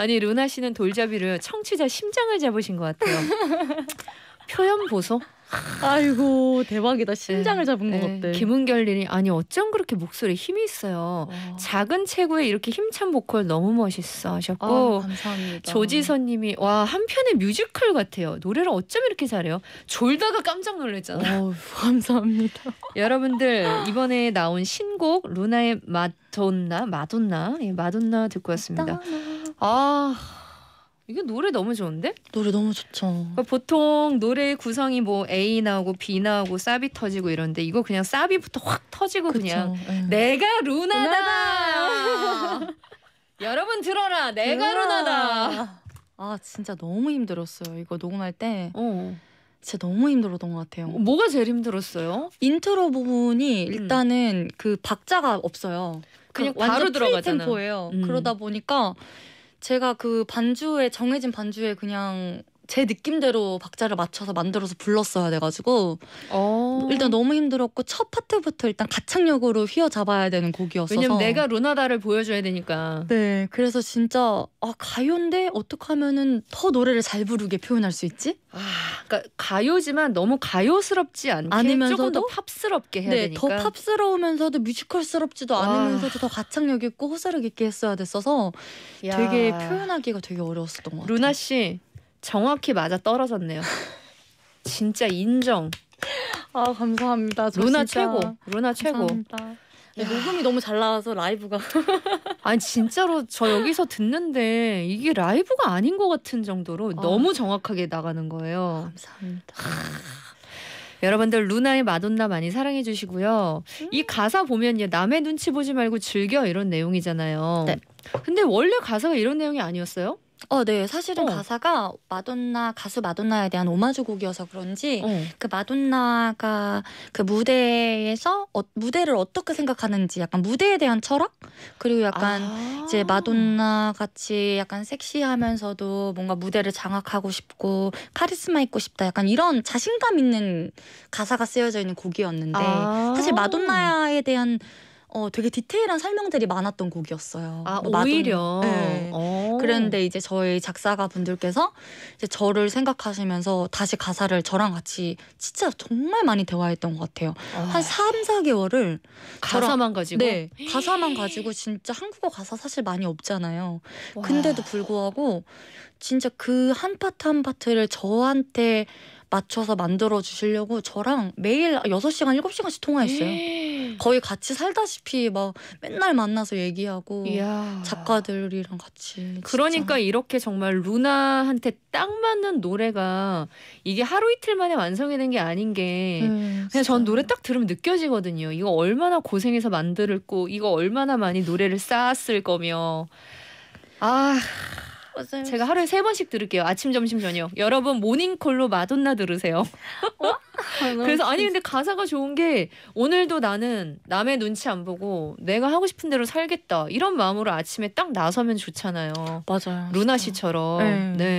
아니 루나 씨는 돌잡이를 청취자 심장을 잡으신 것 같아요. 표현 보소. 아이고 대박이다 심장을 네, 잡은 네. 것 같아. 김은결님이 아니 어쩜 그렇게 목소리 힘이 있어요. 와. 어. 작은 체구에 이렇게 힘찬 보컬 너무 멋있어 하셨고 아, 감사합니다. 조지선님이 와 한편의 뮤지컬 같아요. 노래를 어쩜 이렇게 잘해요. 졸다가 깜짝 놀랐잖아요. 어 감사합니다. 여러분들 이번에 나온 신곡 루나의 마돈나 마돈나 예, 마돈나 듣고 왔습니다. 마나 아이게 노래 너무 좋은데? 노래 너무 좋죠. 그러니까 보통 노래 구성이 뭐 A 나오고 B 나오고 사비 터지고 이런데 이거 그냥 사비부터 확 터지고 그쵸. 그냥 에. 예. 내가 루나다. 루나다. 여러분 들어라 내가 루나. 루나다. 아 진짜 너무 힘들었어요. 이거 녹음할 때. 어. 진짜 너무 힘들었던 것 같아요. 어, 뭐가 제일 힘들었어요? 인트로 부분이 음. 일단은 그 박자가 없어요. 그 그냥 바로 들어가잖아요. 템포예요. 음. 그러다 보니까 제가 그 반주에 정해진 반주에 그냥 제 느낌대로 박자를 맞춰서 만들어서 불렀어야 돼가지고 어. 음. 일단 너무 힘들었고 첫 파트부터 일단 가창력으로 휘어잡아야 되는 곡이었어서 왜냐면 내가 루나다를 보여줘야 되니까 네 그래서 진짜 아 가요인데 어떻게 하면은 더 노래를 잘 부르게 표현할 수 있지? 아 그러니까 가요지만 너무 가요스럽지 않게 아니면서도 조금 더 팝스럽게 해야 네, 되니까 더 팝스러우면서도 뮤지컬스럽지도 않으면서도 더 가창력 있고 호소력 있게 했어야 됐어서 야. 되게 표현하기가 되게 어려웠었던 것 같아요 루나 씨 정확히 맞아 떨어졌네요 진짜 인정 아 감사합니다. 루나 최고. 루나 최고. 감사합니다. 네, 녹음이 너무 잘 나와서 라이브가 아니 진짜로 저 여기서 듣는데 이게 라이브가 아닌 것 같은 정도로 아. 너무 정확하게 나가는 거예요. 감사합니다. 여러분들 루나의 마돈나 많이 사랑해 주시고요. 음. 이 가사 보면요. 남의 눈치 보지 말고 즐겨 이런 내용이잖아요. 네. 근데 원래 가사가 이런 내용이 아니었어요? 어, 네. 사실은 어. 가사가 마돈나 가수 마돈나에 대한 오마주 곡이어서 그런지 어. 그 마돈나가 그 무대에서 어, 무대를 어떻게 생각하는지 약간 무대에 대한 철학 그리고 약간 아. 이제 마돈나 같이 약간 섹시하면서도 뭔가 무대를 장악하고 싶고 카리스마 있고 싶다 약간 이런 자신감 있는 가사가 쓰여져 있는 곡이었는데 아. 사실 마돈나에 대한 어, 되게 디테일한 설명들이 많았던 곡이었어요. 아, 뭐 오히려. 네. 그런데 이제 저희 작사가 분들께서 이제 저를 생각하시면서 다시 가사를 저랑 같이 진짜 정말 많이 대화했던 것 같아요. 아. 한 3, 4개월을 가사만 저랑, 가지고 네. 가사만 가지고 진짜 한국어 가사 사실 많이 없잖아요. 와. 근데도 불구하고 진짜 그 한 파트 한 파트를 저한테 맞춰서 만들어 주시려고 저랑 매일 6시간, 7시간씩 통화했어요. 에이. 거의 같이 살다시피 막 맨날 만나서 얘기하고 이야. 작가들이랑 같이 그러니까 이렇게 정말 루나한테 딱 맞는 노래가 이게 하루 이틀 만에 완성이 된게 아닌 게 음, 그냥 전 노래 딱 들으면 느껴지거든요. 이거 얼마나 고생해서 만들었고 이거 얼마나 많이 노래를 쌓았을 거며 아 제가 하루에 세 번씩 들을게요. 아침, 점심, 저녁. 여러분 모닝콜로 마돈나 들으세요. 어? 그래서 아니 근데 가사가 좋은 게 오늘도 나는 남의 눈치 안 보고 내가 하고 싶은 대로 살겠다 이런 마음으로 아침에 딱 나서면 좋잖아요. 맞아요. 루나 씨처럼. 네. 네.